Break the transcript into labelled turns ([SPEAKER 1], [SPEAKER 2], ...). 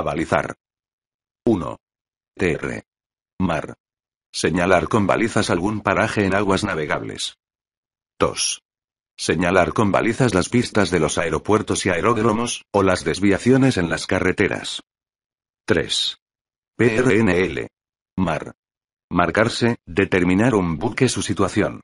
[SPEAKER 1] balizar. 1. TR. Mar. Señalar con balizas algún paraje en aguas navegables. 2. Señalar con balizas las pistas de los aeropuertos y aeródromos, o las desviaciones en las carreteras. 3. PRNL. Mar. Marcarse,
[SPEAKER 2] determinar un buque su situación.